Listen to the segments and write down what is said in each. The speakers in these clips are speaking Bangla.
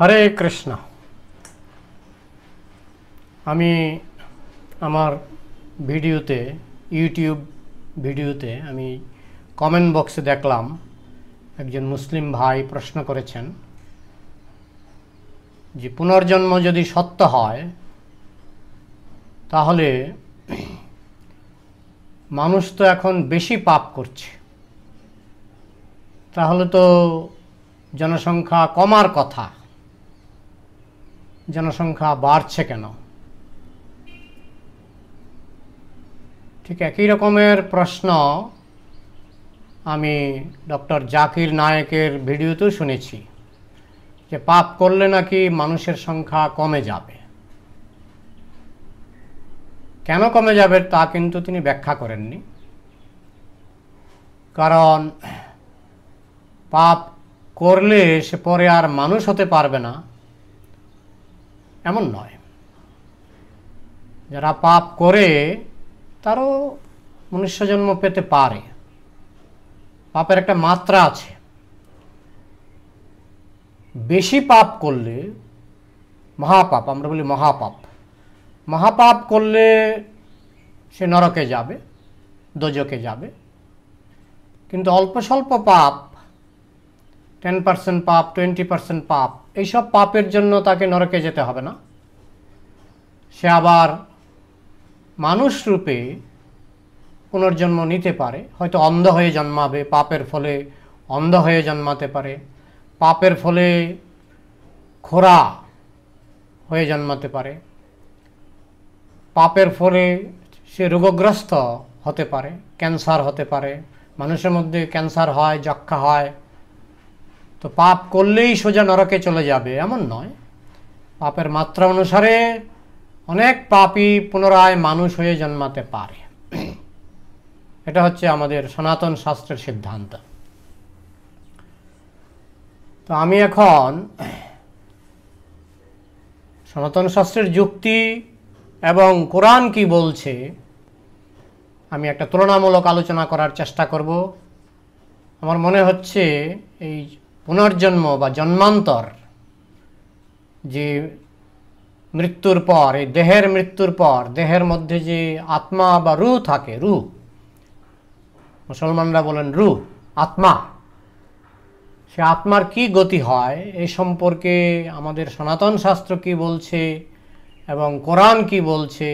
হরে কৃষ্ণ আমি আমার ভিডিওতে ইউটিউব ভিডিওতে আমি কমেন্ট বক্সে দেখলাম একজন মুসলিম ভাই প্রশ্ন করেছেন যে পুনর্জন্ম যদি সত্য হয় তাহলে মানুষ তো এখন বেশি পাপ করছে তাহলে তো জনসংখ্যা কমার কথা জনসংখ্যা বাড়ছে কেন ঠিক একই রকমের প্রশ্ন আমি ডক্টর জাকির নায়েকের ভিডিওতেও শুনেছি যে পাপ করলে নাকি মানুষের সংখ্যা কমে যাবে কেন কমে যাবে তা কিন্তু তিনি ব্যাখ্যা করেননি কারণ পাপ করলে সে পরে আর মানুষ হতে পারবে না এমন নয় যারা পাপ করে তারও মনুষ্য জন্ম পেতে পারে পাপের একটা মাত্রা আছে বেশি পাপ করলে মহাপাপ আমরা বলি মহাপাপ মহাপাপ করলে সে নরকে যাবে দোজকে যাবে কিন্তু অল্প স্বল্প পাপ টেন পার্সেন্ট পাপ টোয়েন্টি পার্সেন্ট পাপ এইসব পাপের জন্য তাকে নরকে যেতে হবে না সে আবার মানুষ রূপে পুনর্জন্ম নিতে পারে হয়তো অন্ধ হয়ে জন্মাবে পাপের ফলে অন্ধ হয়ে জন্মাতে পারে পাপের ফলে খোরা হয়ে জন্মাতে পারে পাপের ফলে সে রোগগ্রস্ত হতে পারে ক্যান্সার হতে পারে মানুষের মধ্যে ক্যান্সার হয় যক্ষা হয় তো পাপ করলেই সোজা নরকে চলে যাবে এমন নয় পাপের মাত্রা অনুসারে অনেক পাপই পুনরায় মানুষ হয়ে জন্মাতে পারে এটা হচ্ছে আমাদের সনাতন শাস্ত্রের সিদ্ধান্ত তো আমি এখন সনাতন শাস্ত্রের যুক্তি এবং কোরআন কি বলছে আমি একটা তুলনামূলক আলোচনা করার চেষ্টা করব আমার মনে হচ্ছে এই পুনর্জন্ম বা জন্মান্তর যে মৃত্যুর পর এই দেহের মৃত্যুর পর দেহের মধ্যে যে আত্মা বা রু থাকে রু মুসলমানরা বলেন রু আত্মা সে আত্মার কি গতি হয় এ সম্পর্কে আমাদের সনাতন শাস্ত্র কি বলছে এবং কোরআন কি বলছে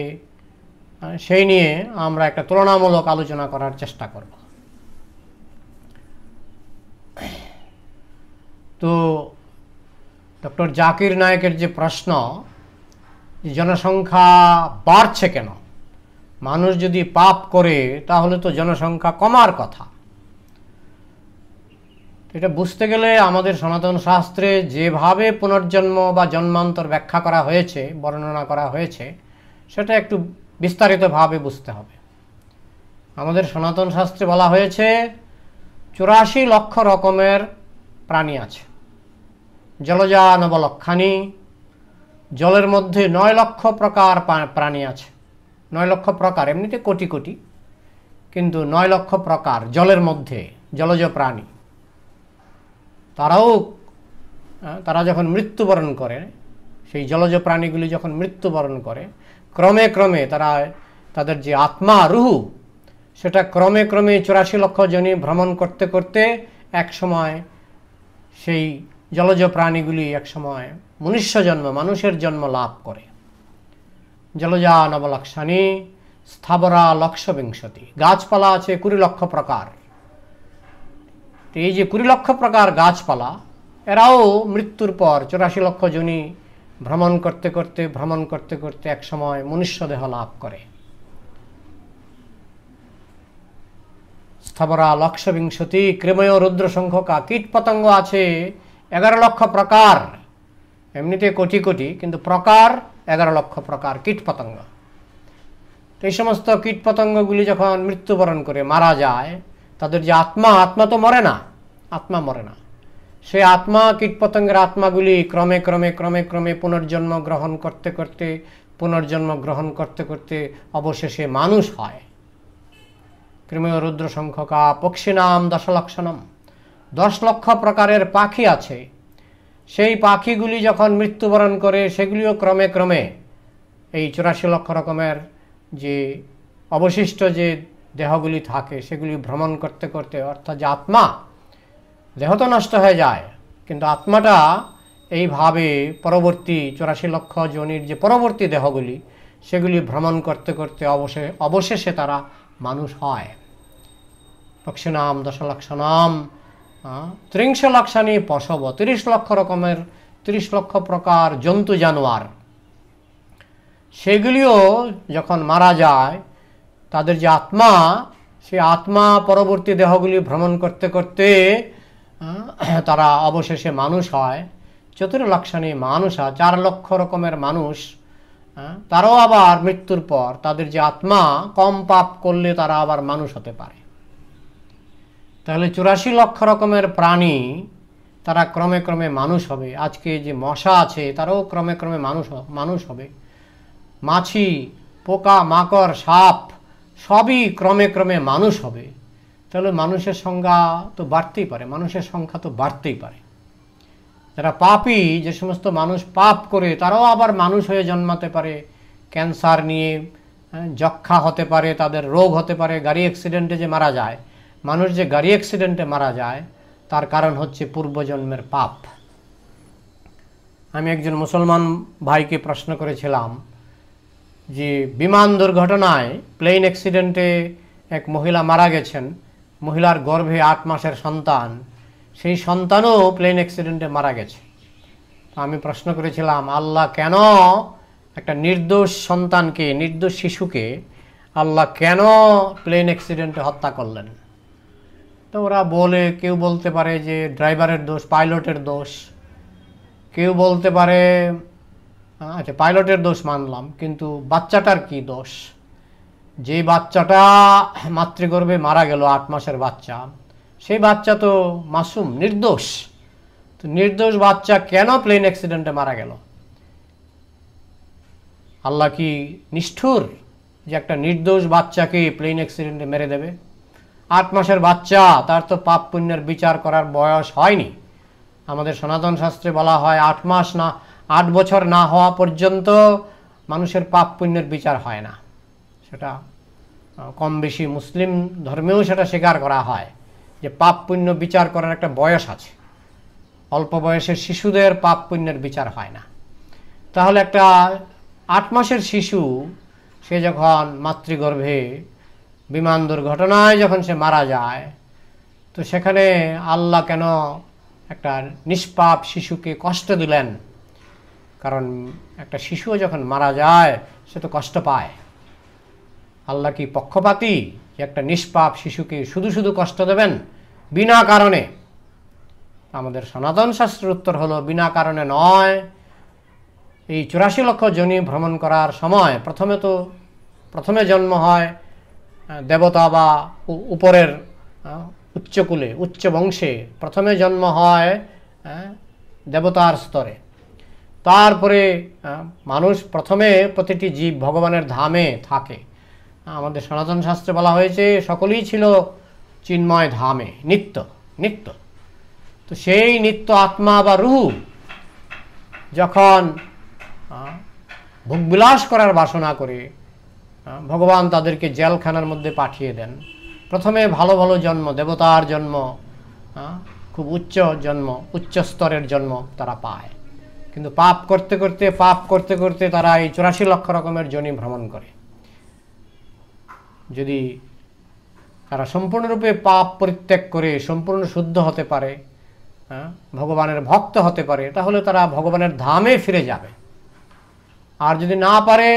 সেই নিয়ে আমরা একটা তুলনামূলক আলোচনা করার চেষ্টা করব তো ডক্টর জাকির নায়কের যে প্রশ্ন জনসংখ্যা বাড়ছে কেন মানুষ যদি পাপ করে তাহলে তো জনসংখ্যা কমার কথা এটা বুঝতে গেলে আমাদের সনাতন শাস্ত্রে যেভাবে পুনর্জন্ম বা জন্মান্তর ব্যাখ্যা করা হয়েছে বর্ণনা করা হয়েছে সেটা একটু বিস্তারিতভাবে বুঝতে হবে আমাদের সনাতন শাস্ত্রে বলা হয়েছে চুরাশি লক্ষ রকমের প্রাণী আছে জলজানবলক্ষানি জলের মধ্যে নয় লক্ষ প্রকার প্রাণী আছে নয় লক্ষ প্রকার এমনিতে কোটি কোটি কিন্তু নয় লক্ষ প্রকার জলের মধ্যে জলজ প্রাণী তারাও তারা যখন মৃত্যুবরণ করে সেই জলজ প্রাণীগুলি যখন মৃত্যুবরণ করে ক্রমে ক্রমে তারা তাদের যে আত্মা রুহু সেটা ক্রমে ক্রমে চুরাশি লক্ষ জনী ভ্রমণ করতে করতে এক সময় সেই জলজ প্রাণীগুলি একসময় মনুষ্য জন্ম মানুষের জন্ম লাভ করে জলজা নবলাক্ষানি স্থাবরা লক্ষ বিংশতি গাছপালা আছে কুড়ি লক্ষ প্রকার এই যে কুড়ি লক্ষ প্রকার গাছপালা এরাও মৃত্যুর পর চৌরাশি লক্ষ জনি ভ্রমণ করতে করতে ভ্রমণ করতে করতে একসময় মনুষ্যদেহ লাভ করে স্থাবরা লক্ষ বিংশতি ক্রেময় রুদ্র সংখ্যকা কীট পতঙ্গ আছে এগারো লক্ষ প্রকার এমনিতে কোটি কোটি কিন্তু প্রকার এগারো লক্ষ প্রকার কীটপতঙ্গ এই সমস্ত কীটপতঙ্গগুলি যখন মৃত্যুবরণ করে মারা যায় তাদের যে আত্মা আত্মা তো মরে না আত্মা মরে না সেই আত্মা কীটপতঙ্গের আত্মাগুলি ক্রমে ক্রমে ক্রমে ক্রমে পুনর্জন্ম গ্রহণ করতে করতে পুনর্জন্ম গ্রহণ করতে করতে অবশেষে মানুষ হয় কৃমীয় রুদ্র সংখ্যকা পক্ষী নাম দশলক্ষণম দশ লক্ষ প্রকারের পাখি আছে সেই পাখিগুলি যখন মৃত্যুবরণ করে সেগুলিও ক্রমে ক্রমে এই চুরাশি লক্ষ রকমের যে অবশিষ্ট যে দেহগুলি থাকে সেগুলি ভ্রমণ করতে করতে অর্থাৎ যে আত্মা দেহ তো নষ্ট হয়ে যায় কিন্তু আত্মাটা এইভাবে পরবর্তী চুরাশি লক্ষ জনির যে পরবর্তী দেহগুলি সেগুলি ভ্রমণ করতে করতে অবশে অবশেষে তারা মানুষ হয় পক্ষিনাম নাম হ্যাঁ। ত্রিংশ লক্ষানি পশব তিরিশ লক্ষ রকমের তিরিশ লক্ষ প্রকার জন্তু জানোয়ার সেগুলিও যখন মারা যায় তাদের যে আত্মা সেই আত্মা পরবর্তী দেহগুলি ভ্রমণ করতে করতে হ্যাঁ, তারা অবশেষে মানুষ হয় চতুর্লাক্ষণী মানুষ হয় চার লক্ষ রকমের মানুষ হ্যাঁ, তারাও আবার মৃত্যুর পর তাদের যে আত্মা কম পাপ করলে তারা আবার মানুষ হতে পারে তাহলে চুরাশি লক্ষ রকমের প্রাণী তারা ক্রমে ক্রমে মানুষ হবে আজকে যে মশা আছে তারাও ক্রমে ক্রমে মানুষ মানুষ হবে মাছি পোকা মাকড় সাপ সবই ক্রমে ক্রমে মানুষ হবে তাহলে মানুষের সংখ্যা তো বাড়তেই পারে মানুষের সংখ্যা তো বাড়তেই পারে যারা পাপি যে সমস্ত মানুষ পাপ করে তারাও আবার মানুষ হয়ে জন্মাতে পারে ক্যান্সার নিয়ে যক্ষা হতে পারে তাদের রোগ হতে পারে গাড়ি অ্যাক্সিডেন্টে যে মারা যায় মানুষ যে গাড়ি অ্যাক্সিডেন্টে মারা যায় তার কারণ হচ্ছে পূর্বজন্মের পাপ আমি একজন মুসলমান ভাইকে প্রশ্ন করেছিলাম যে বিমান দুর্ঘটনায় প্লেন অ্যাক্সিডেন্টে এক মহিলা মারা গেছেন মহিলার গর্ভে আট মাসের সন্তান সেই সন্তানও প্লেন অ্যাক্সিডেন্টে মারা গেছে আমি প্রশ্ন করেছিলাম আল্লাহ কেন একটা নির্দোষ সন্তানকে নির্দোষ শিশুকে আল্লাহ কেন প্লেন অ্যাক্সিডেন্টে হত্যা করলেন তো ওরা বলে কেউ বলতে পারে যে ড্রাইভারের দোষ পাইলটের দোষ কেউ বলতে পারে আচ্ছা পাইলটের দোষ মানলাম কিন্তু বাচ্চাটার কি দোষ যে বাচ্চাটা মাতৃগর্ভে মারা গেল আট মাসের বাচ্চা সেই বাচ্চা তো মাসুম নির্দোষ তো নির্দোষ বাচ্চা কেন প্লেন অ্যাক্সিডেন্টে মারা গেল আল্লাহ কি নিষ্ঠুর যে একটা নির্দোষ বাচ্চাকে প্লেন অ্যাক্সিডেন্টে মেরে দেবে আট মাসের বাচ্চা তার তো পাপ পুণ্যের বিচার করার বয়স হয়নি আমাদের সনাতন শাস্ত্রে বলা হয় আট মাস না আট বছর না হওয়া পর্যন্ত মানুষের পাপ পুণ্যের বিচার হয় না সেটা কম বেশি মুসলিম ধর্মেও সেটা স্বীকার করা হয় যে পাপ পুণ্য বিচার করার একটা বয়স আছে অল্প বয়সের শিশুদের পাপ পুণ্যের বিচার হয় না তাহলে একটা আট মাসের শিশু সে যখন মাতৃগর্ভে বিমান দুর্ঘটনায় যখন সে মারা যায় তো সেখানে আল্লাহ কেন একটা নিষ্পাপ শিশুকে কষ্ট দিলেন কারণ একটা শিশুও যখন মারা যায় সে তো কষ্ট পায় আল্লাহ কি পক্ষপাতি যে একটা নিষ্পাপ শিশুকে শুধু শুধু কষ্ট দেবেন বিনা কারণে আমাদের সনাতন শাস্ত্রের উত্তর হলো বিনা কারণে নয় এই চুরাশি লক্ষ জনি ভ্রমণ করার সময় প্রথমে তো প্রথমে জন্ম হয় দেবতা বা উপরের উচ্চকুলে উচ্চ বংশে প্রথমে জন্ম হয় দেবতার স্তরে তারপরে মানুষ প্রথমে প্রতিটি জীব ভগবানের ধামে থাকে আমাদের সনাতন শাস্ত্রে বলা হয়েছে সকলেই ছিল চিন্ময় ধামে নিত্য নিত্য তো সেই নিত্য আত্মা বা রুহ যখন ভোগবিলাস করার বাসনা করে ভগবান তাদেরকে জেলখানার মধ্যে পাঠিয়ে দেন প্রথমে ভালো ভালো জন্ম দেবতার জন্ম খুব উচ্চ জন্ম উচ্চ স্তরের জন্ম তারা পায় কিন্তু পাপ করতে করতে পাপ করতে করতে তারা এই চুরাশি লক্ষ রকমের জনি ভ্রমণ করে যদি তারা সম্পূর্ণরূপে পাপ পরিত্যাগ করে সম্পূর্ণ শুদ্ধ হতে পারে ভগবানের ভক্ত হতে পারে তাহলে তারা ভগবানের ধামে ফিরে যাবে আর যদি না পারে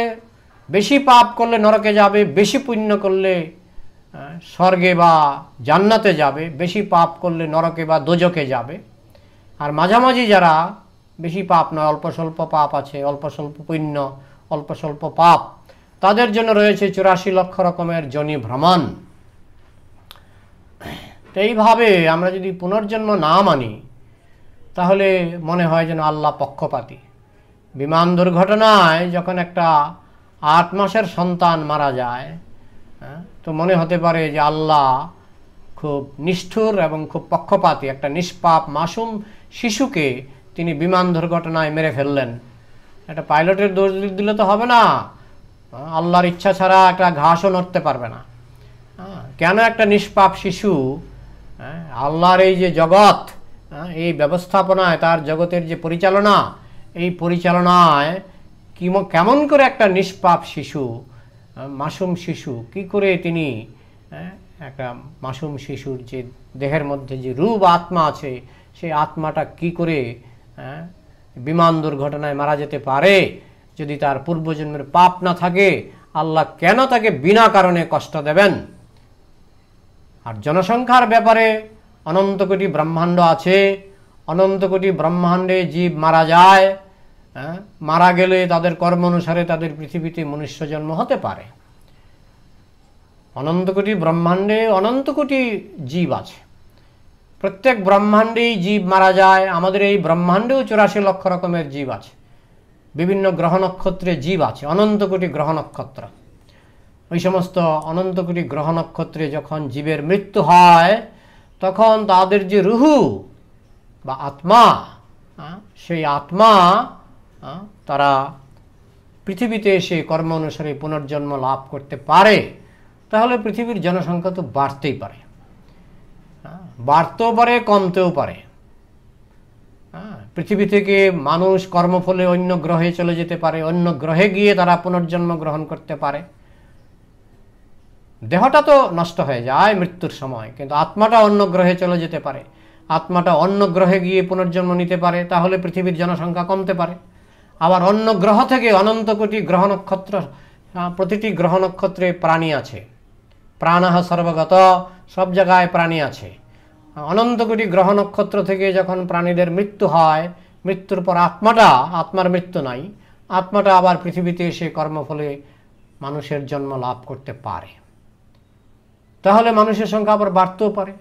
বেশি পাপ করলে নরকে যাবে বেশি পুণ্য করলে স্বর্গে বা জান্নাতে যাবে বেশি পাপ করলে নরকে বা দোজকে যাবে আর মাঝামাঝি যারা বেশি পাপ নয় অল্প স্বল্প পাপ আছে অল্প স্বল্প পুণ্য অল্প স্বল্প পাপ তাদের জন্য রয়েছে চুরাশি লক্ষ রকমের জনি ভ্রমণ এইভাবে আমরা যদি পুনর্জন্ম না মানি তাহলে মনে হয় যেন আল্লাহ পক্ষপাতী বিমান দুর্ঘটনায় যখন একটা আট মাসের সন্তান মারা যায় হ্যাঁ? তো মনে হতে পারে যে আল্লাহ খুব নিষ্ঠুর এবং খুব পক্ষপাতী একটা নিষ্পাপ মাসুম শিশুকে তিনি বিমান দুর্ঘটনায় মেরে ফেললেন একটা পাইলটের দোষ দিলে তো হবে না হ্যাঁ? আল্লাহর ইচ্ছা ছাড়া একটা ঘাসও নড়তে পারবে না হ্যাঁ? কেন একটা নিষ্পাপ শিশু আল্লাহর এই যে জগৎ এই ব্যবস্থাপনায় তার জগতের যে পরিচালনা এই পরিচালনায় কিমো কেমন করে একটা নিষ্পাপ শিশু মাসুম শিশু কি করে তিনি হ্যাঁ, একটা মাসুম শিশুর যে দেহের মধ্যে যে রূপ আত্মা আছে সেই আত্মাটা কি করে হ্যাঁ, বিমান দুর্ঘটনায় মারা যেতে পারে যদি তার পূর্বজন্মের পাপ না থাকে আল্লাহ কেন তাকে বিনা কারণে কষ্ট দেবেন আর জনসংখ্যার ব্যাপারে অনন্ত কোটি ব্রহ্মাণ্ড আছে অনন্ত কোটি ব্রহ্মাণ্ডে জীব মারা যায় হ্যাঁ? মারা গেলে তাদের কর্ম অনুসারে তাদের পৃথিবীতে মনুষ্য জন্ম হতে পারে অনন্ত কোটি ব্রহ্মাণ্ডে অনন্ত কোটি জীব আছে প্রত্যেক ব্রহ্মাণ্ডেই জীব মারা যায় আমাদের এই ব্রহ্মাণ্ডেও চুরাশি লক্ষ রকমের জীব আছে বিভিন্ন গ্রহ নক্ষত্রে জীব আছে অনন্ত কোটি গ্রহ নক্ষত্র ওই সমস্ত অনন্ত কোটি গ্রহ নক্ষত্রে যখন জীবের মৃত্যু হয় তখন তাদের যে রুহু বা আত্মা হ্যাঁ, সেই আত্মা হ্যাঁ? তারা পৃথিবীতে এসে কর্ম অনুসারে পুনর্জন্ম লাভ করতে পারে তাহলে পৃথিবীর জনসংখ্যা তো বাড়তেই পারে হ্যাঁ? বাড়তেও পারে কমতেও পারে হ্যাঁ? পৃথিবী থেকে মানুষ কর্মফলে অন্য গ্রহে চলে যেতে পারে অন্য গ্রহে গিয়ে তারা পুনর্জন্ম গ্রহণ করতে পারে দেহটা তো নষ্ট হয়ে যায় মৃত্যুর সময় কিন্তু আত্মাটা অন্য গ্রহে চলে যেতে পারে আত্মাটা অন্য গ্রহে গিয়ে পুনর্জন্ম নিতে পারে তাহলে পৃথিবীর জনসংখ্যা কমতে পারে আবার অন্য গ্রহ থেকে অনন্ত কোটি গ্রহ নক্ষত্র প্রতিটি গ্রহ নক্ষত্রে প্রাণী আছে প্রাণ সর্বগত সব জায়গায় প্রাণী আছে অনন্ত কোটি গ্রহ নক্ষত্র থেকে যখন প্রাণীদের মৃত্যু হয় মৃত্যুর পর আত্মাটা আত্মার মৃত্যু নাই আত্মাটা আবার পৃথিবীতে এসে কর্মফলে মানুষের জন্ম লাভ করতে পারে তাহলে মানুষের সংখ্যা আবার বাড়তেও পারে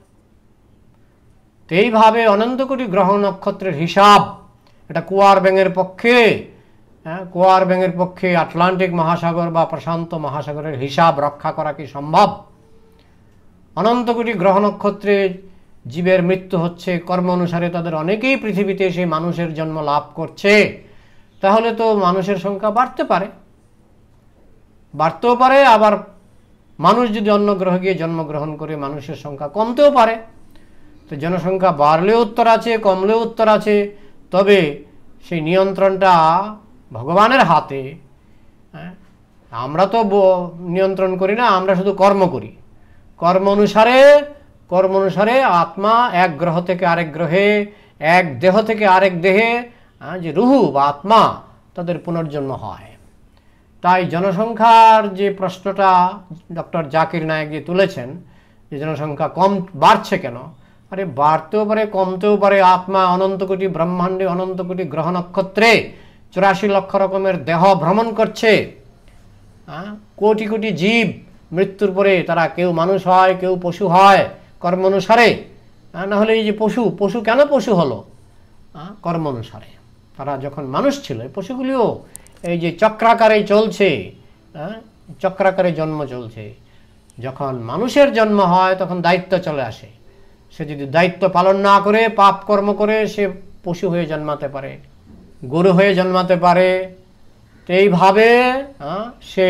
তো এইভাবে অনন্ত কোটি গ্রহ নক্ষত্রের হিসাব এটা কুয়ার ব্যাঙের পক্ষে হ্যাঁ কুয়ার ব্যাঙের পক্ষে আটলান্টিক মহাসাগর বা প্রশান্ত মহাসাগরের হিসাব রক্ষা করা কি সম্ভব অনন্ত কোটি গ্রহ নক্ষত্রে জীবের মৃত্যু হচ্ছে কর্ম অনুসারে তাদের অনেকেই পৃথিবীতে এসে মানুষের জন্ম লাভ করছে তাহলে তো মানুষের সংখ্যা বাড়তে পারে বাড়তেও পারে আবার মানুষ যদি অন্য গ্রহে গিয়ে জন্মগ্রহণ করে মানুষের সংখ্যা কমতেও পারে তো জনসংখ্যা বাড়লেও উত্তর আছে কমলেও উত্তর আছে তবে সেই নিয়ন্ত্রণটা ভগবানের হাতে হ্যাঁ? আমরা তো নিয়ন্ত্রণ করি না আমরা শুধু কর্ম করি কর্ম অনুসারে কর্ম অনুসারে আত্মা এক গ্রহ থেকে আরেক গ্রহে এক দেহ থেকে আরেক দেহে যে রুহু বা আত্মা তাদের পুনর্জন্ম হয় তাই জনসংখ্যার যে প্রশ্নটা ডক্টর জাকির নায়ক যে তুলেছেন যে জনসংখ্যা কম বাড়ছে কেন আরে বাড়তেও পারে কমতেও পারে আত্মা অনন্ত কোটি ব্রহ্মাণ্ডে অনন্ত কোটি গ্রহ নক্ষত্রে চুরাশি লক্ষ রকমের দেহ ভ্রমণ করছে কোটি কোটি জীব মৃত্যুর পরে তারা কেউ মানুষ হয় কেউ পশু হয় কর্ম অনুসারে নাহলে এই যে পশু পশু কেন পশু হলো কর্ম অনুসারে তারা যখন মানুষ ছিল পশুগুলিও এই যে চক্রাকারে চলছে চক্রাকারে জন্ম চলছে যখন মানুষের জন্ম হয় তখন দায়িত্ব চলে আসে সে যদি দায়িত্ব পালন না করে পাপ কর্ম করে সে পশু হয়ে জন্মাতে পারে গরু হয়ে জন্মাতে পারে তো এইভাবে সে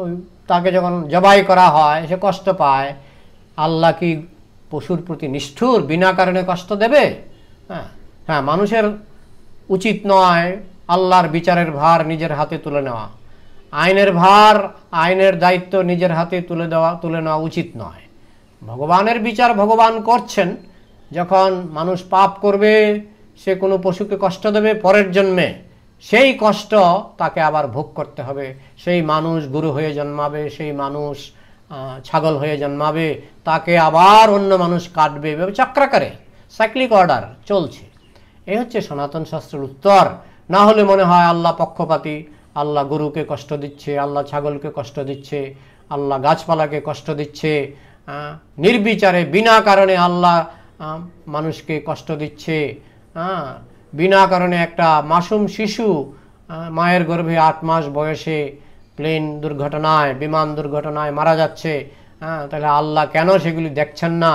ওই তাকে যখন জবাই করা হয় সে কষ্ট পায় আল্লাহ কি পশুর প্রতি নিষ্ঠুর বিনা কারণে কষ্ট দেবে হ্যাঁ হ্যাঁ মানুষের উচিত নয় আল্লাহর বিচারের ভার নিজের হাতে তুলে নেওয়া আইনের ভার আইনের দায়িত্ব নিজের হাতে তুলে দেওয়া তুলে নেওয়া উচিত নয় ভগবানের বিচার ভগবান করছেন যখন মানুষ পাপ করবে সে কোনো পশুকে কষ্ট দেবে পরের জন্মে সেই কষ্ট তাকে আবার ভোগ করতে হবে সেই মানুষ গুরু হয়ে জন্মাবে সেই মানুষ ছাগল হয়ে জন্মাবে তাকে আবার অন্য মানুষ কাটবে এভাবে চক্রাকারে সাইক্লিক অর্ডার চলছে এই হচ্ছে সনাতন শাস্ত্রের উত্তর না হলে মনে হয় আল্লাহ পক্ষপাতি আল্লাহ গরুকে কষ্ট দিচ্ছে আল্লাহ ছাগলকে কষ্ট দিচ্ছে আল্লাহ গাছপালাকে কষ্ট দিচ্ছে নির্বিচারে বিনা কারণে আল্লাহ মানুষকে কষ্ট দিচ্ছে হ্যাঁ বিনা কারণে একটা মাসুম শিশু মায়ের গর্ভে আট মাস বয়সে প্লেন দুর্ঘটনায় বিমান দুর্ঘটনায় মারা যাচ্ছে তাহলে আল্লাহ কেন সেগুলি দেখছেন না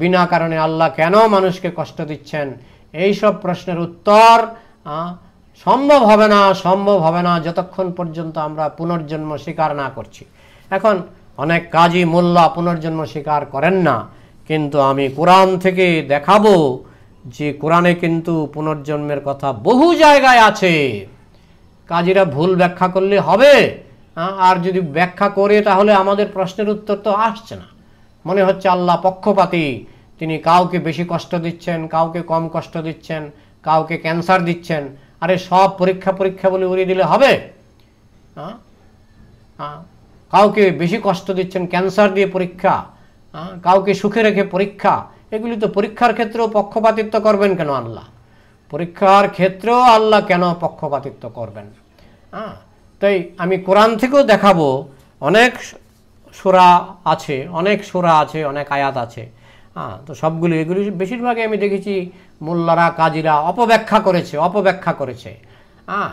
বিনা কারণে আল্লাহ কেন মানুষকে কষ্ট দিচ্ছেন এই সব প্রশ্নের উত্তর সম্ভব হবে না সম্ভব হবে না যতক্ষণ পর্যন্ত আমরা পুনর্জন্ম স্বীকার না করছি এখন অনেক কাজী মোল্লা পুনর্জন্ম স্বীকার করেন না কিন্তু আমি কোরআন থেকে দেখাবো যে কোরআনে কিন্তু পুনর্জন্মের কথা বহু জায়গায় আছে কাজীরা ভুল ব্যাখ্যা করলে হবে আর যদি ব্যাখ্যা করে তাহলে আমাদের প্রশ্নের উত্তর তো আসছে না মনে হচ্ছে আল্লাহ পক্ষপাতী তিনি কাউকে বেশি কষ্ট দিচ্ছেন কাউকে কম কষ্ট দিচ্ছেন কাউকে ক্যান্সার দিচ্ছেন আরে সব পরীক্ষা পরীক্ষা বলে উড়িয়ে দিলে হবে হ্যাঁ হ্যাঁ কাউকে বেশি কষ্ট দিচ্ছেন ক্যান্সার দিয়ে পরীক্ষা কাউকে সুখে রেখে পরীক্ষা এগুলি তো পরীক্ষার ক্ষেত্রেও পক্ষপাতিত্ব করবেন কেন আল্লাহ পরীক্ষার ক্ষেত্রেও আল্লাহ কেন পক্ষপাতিত্ব করবেন হ্যাঁ তাই আমি কোরআন থেকেও দেখাবো অনেক সুরা আছে অনেক সুরা আছে অনেক আয়াত আছে হ্যাঁ তো সবগুলি এগুলি বেশিরভাগই আমি দেখেছি মোল্লারা কাজীরা অপব্যাখ্যা করেছে অপব্যাখ্যা করেছে হ্যাঁ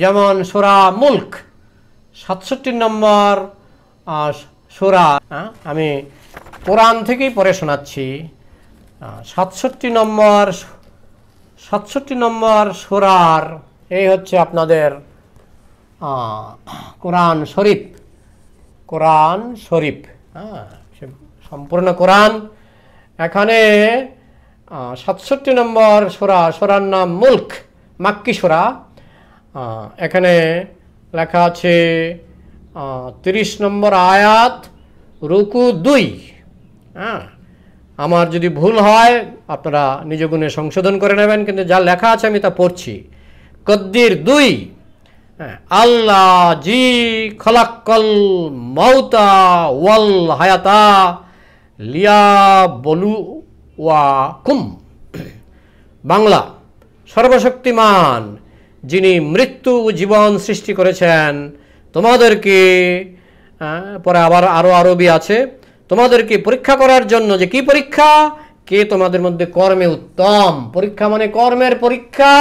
যেমন সোরা মুল্ক সাতষট্টি নম্বর সোরা হ্যাঁ, আমি কোরআন থেকেই পড়ে শোনাচ্ছি সাতষট্টি নম্বর সাতষট্টি নম্বর সুরার এই হচ্ছে আপনাদের কোরআন শরীফ কোরআন শরীফ হ্যাঁ সম্পূর্ণ কোরআন এখানে সাতষট্টি নম্বর সোরা সোরার নাম মুল্ক মাক্কি সুরা এখানে লেখা আছে তিরিশ নম্বর আয়াত রুকু দুই হ্যাঁ আমার যদি ভুল হয় আপনারা নিজ সংশোধন করে নেবেন কিন্তু যা লেখা আছে আমি তা পড়ছি কদ্দির দুই আল্লাহ জি খলাক্কল মৌতা ওয়াল হায়াতা লিয়া বলু ওয়া কুম বাংলা সর্বশক্তিমান যিনি মৃত্যু জীবন সৃষ্টি করেছেন তোমাদেরকে পরে আবার আরো আরবি আছে তোমাদেরকে পরীক্ষা করার জন্য যে কি পরীক্ষা কে তোমাদের মধ্যে কর্মে উত্তম পরীক্ষা মানে কর্মের পরীক্ষা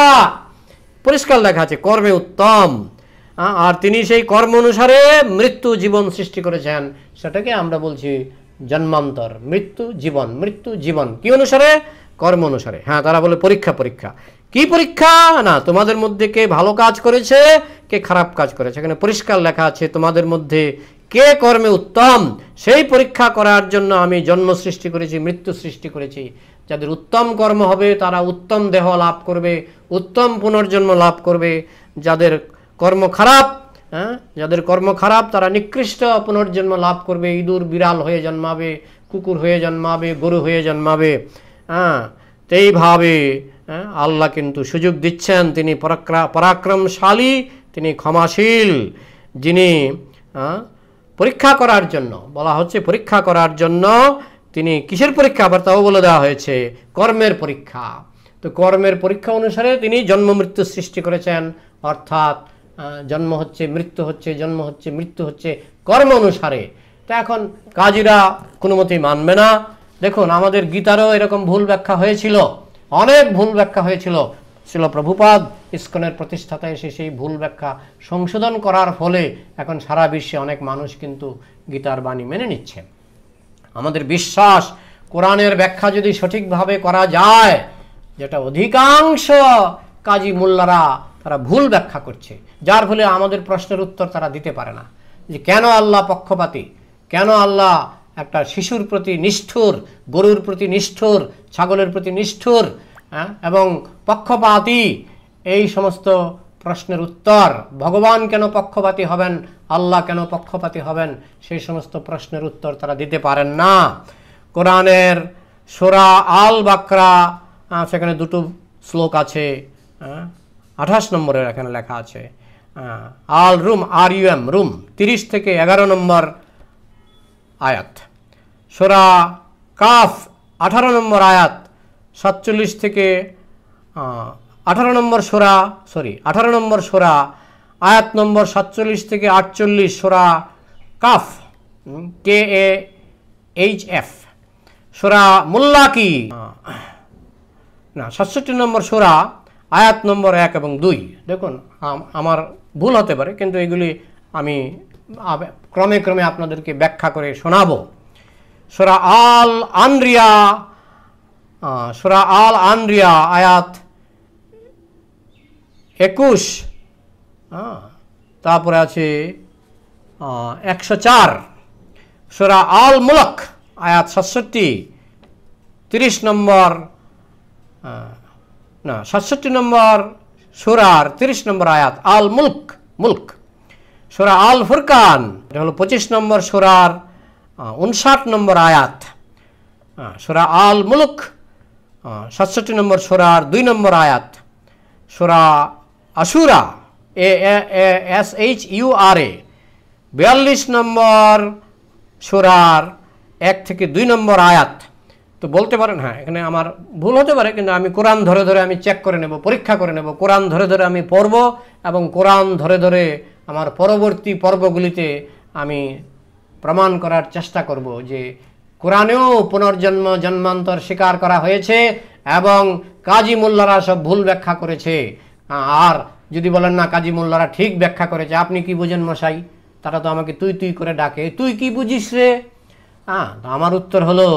পরিষ্কার লেখা আছে কর্মে উত্তম আর তিনি সেই কর্ম অনুসারে মৃত্যু জীবন সৃষ্টি করেছেন সেটাকে আমরা বলছি জন্মান্তর মৃত্যু জীবন মৃত্যু জীবন কি অনুসারে কর্ম অনুসারে হ্যাঁ তারা বলে পরীক্ষা পরীক্ষা কি পরীক্ষা না তোমাদের মধ্যে কে ভালো কাজ করেছে কে খারাপ কাজ করেছে এখানে পরিষ্কার লেখা আছে তোমাদের মধ্যে কে কর্মে উত্তম সেই পরীক্ষা করার জন্য আমি জন্ম সৃষ্টি করেছি মৃত্যু সৃষ্টি করেছি যাদের উত্তম কর্ম হবে তারা উত্তম দেহ লাভ করবে উত্তম পুনর্জন্ম লাভ করবে যাদের কর্ম খারাপ হ্যাঁ যাদের কর্ম খারাপ তারা নিকৃষ্ট পুনর্জন্ম লাভ করবে ইঁদুর বিড়াল হয়ে জন্মাবে কুকুর হয়ে জন্মাবে গরু হয়ে জন্মাবে হ্যাঁ তো এইভাবে হ্যাঁ? আল্লাহ কিন্তু সুযোগ দিচ্ছেন তিনি পরাক্রমশালী তিনি ক্ষমাশীল যিনি পরীক্ষা করার জন্য বলা হচ্ছে পরীক্ষা করার জন্য তিনি কিসের পরীক্ষা আবার তাও বলে দেওয়া হয়েছে কর্মের পরীক্ষা তো কর্মের পরীক্ষা অনুসারে তিনি জন্ম মৃত্যু সৃষ্টি করেছেন অর্থাৎ জন্ম হচ্ছে মৃত্যু হচ্ছে জন্ম হচ্ছে মৃত্যু হচ্ছে কর্ম অনুসারে তো এখন কাজীরা কোনো মতেই মানবে না দেখুন আমাদের গীতারও এরকম ভুল ব্যাখ্যা হয়েছিল অনেক ভুল ব্যাখ্যা হয়েছিল ছিল প্রভুপাদ ইস্কনের প্রতিষ্ঠাতা এসে সেই ভুল ব্যাখ্যা সংশোধন করার ফলে এখন সারা বিশ্বে অনেক মানুষ কিন্তু গীতার বাণী মেনে নিচ্ছে আমাদের বিশ্বাস কোরআনের ব্যাখ্যা যদি সঠিকভাবে করা যায় যেটা অধিকাংশ কাজী মোল্লারা তারা ভুল ব্যাখ্যা করছে যার ফলে আমাদের প্রশ্নের উত্তর তারা দিতে পারে না যে কেন আল্লাহ পক্ষপাতি কেন আল্লাহ একটা শিশুর প্রতি নিষ্ঠুর গরুর প্রতি নিষ্ঠুর ছাগলের প্রতি নিষ্ঠুর এবং পক্ষপাতী এই সমস্ত প্রশ্নের উত্তর ভগবান কেন পক্ষপাতী হবেন আল্লাহ কেন পক্ষপাতী হবেন সেই সমস্ত প্রশ্নের উত্তর তারা দিতে পারেন না কোরআনের সোরা আল বাকরা সেখানে দুটো শ্লোক আছে আঠাশ নম্বরের এখানে লেখা আছে আল রুম আর ইউ এম রুম তিরিশ থেকে এগারো নম্বর আয়াত সোরা কাফ আঠারো নম্বর আয়াত সাতচল্লিশ থেকে আঠারো নম্বর সোরা সরি আঠারো নম্বর সোরা আয়াত নম্বর সাতচল্লিশ থেকে আটচল্লিশ সোরা কাফ কে এ এইচ এফ সোরা মোল্লাকি না সাতষট্টি নম্বর সোরা আয়াত নম্বর এক এবং দুই দেখুন আমার ভুল হতে পারে কিন্তু এগুলি আমি ক্রমে ক্রমে আপনাদেরকে ব্যাখ্যা করে শোনাবো সুরা আল আনরিয়া সুরা আল আনরিয়া আয়াত একুশ তারপরে আছে একশো চার সুরা আল মুলক আয়াত সাতষট্টি তিরিশ নম্বর না সাতষট্টি নম্বর সুরার তিরিশ নম্বর আয়াত আল মুলক মুলক সুরা আল ফুরকান এটা হলো পঁচিশ নম্বর সুরার উনষাট নম্বর আয়াত সোরা আল মুলুক সাতষট্টি নম্বর সোরার দুই নম্বর আয়াত সোরা আশুরা A S H U R A বিয়াল্লিশ নম্বর সোরার এক থেকে দুই নম্বর আয়াত তো বলতে পারেন হ্যাঁ এখানে আমার ভুল হতে পারে কিন্তু আমি কোরআন ধরে ধরে আমি চেক করে নেব পরীক্ষা করে নেব কোরআন ধরে ধরে আমি পড়ব এবং কোরআন ধরে ধরে আমার পরবর্তী পর্বগুলিতে আমি প্রমাণ করার চেষ্টা করব যে কোরআনেও পুনর্জন্ম জন্মান্তর স্বীকার করা হয়েছে এবং কাজী মোল্লারা সব ভুল ব্যাখ্যা করেছে আর যদি বলেন না কাজী মোল্লারা ঠিক ব্যাখ্যা করেছে আপনি কি বোঝেন মশাই তারা তো আমাকে তুই তুই করে ডাকে তুই কি বুঝিস রে হ্যাঁ তো আমার উত্তর হলো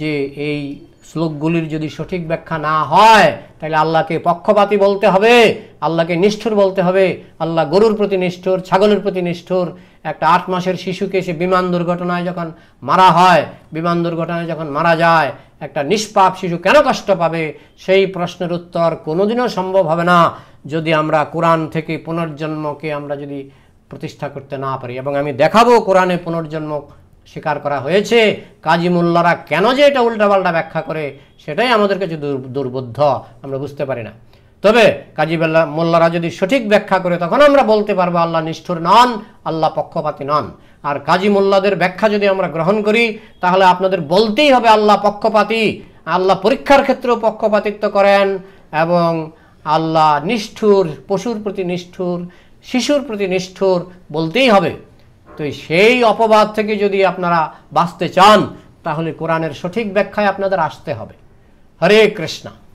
যে এই শ্লোকগুলির যদি সঠিক ব্যাখ্যা না হয় তাহলে আল্লাহকে পক্ষপাতী বলতে হবে আল্লাহকে নিষ্ঠুর বলতে হবে আল্লাহ গরুর প্রতি নিষ্ঠুর ছাগলের প্রতি নিষ্ঠুর একটা আট মাসের শিশুকে সে বিমান দুর্ঘটনায় যখন মারা হয় বিমান দুর্ঘটনায় যখন মারা যায় একটা নিষ্পাপ শিশু কেন কষ্ট পাবে সেই প্রশ্নের উত্তর কোনোদিনও সম্ভব হবে না যদি আমরা কোরআন থেকে পুনর্জন্মকে আমরা যদি প্রতিষ্ঠা করতে না পারি এবং আমি দেখাবো কোরআনে পুনর্জন্ম স্বীকার করা হয়েছে কাজী মোল্লারা কেন যে এটা উল্টাপাল্টা ব্যাখ্যা করে সেটাই আমাদের কাছে দুর্বোধ্য আমরা বুঝতে পারি না তবে কাজী মোল্লারা যদি সঠিক ব্যাখ্যা করে তখন আমরা বলতে পারবো আল্লাহ নিষ্ঠুর নন আল্লাহ পক্ষপাতি নন আর কাজী মোল্লাদের ব্যাখ্যা যদি আমরা গ্রহণ করি তাহলে আপনাদের বলতেই হবে আল্লাহ পক্ষপাতি আল্লাহ পরীক্ষার ক্ষেত্রেও পক্ষপাতিত্ব করেন এবং আল্লাহ নিষ্ঠুর পশুর প্রতি নিষ্ঠুর শিশুর প্রতি নিষ্ঠুর বলতেই হবে তো সেই অপবাদ থেকে যদি আপনারা বাঁচতে চান তাহলে কোরআনের সঠিক ব্যাখ্যায় আপনাদের আসতে হবে হরে কৃষ্ণা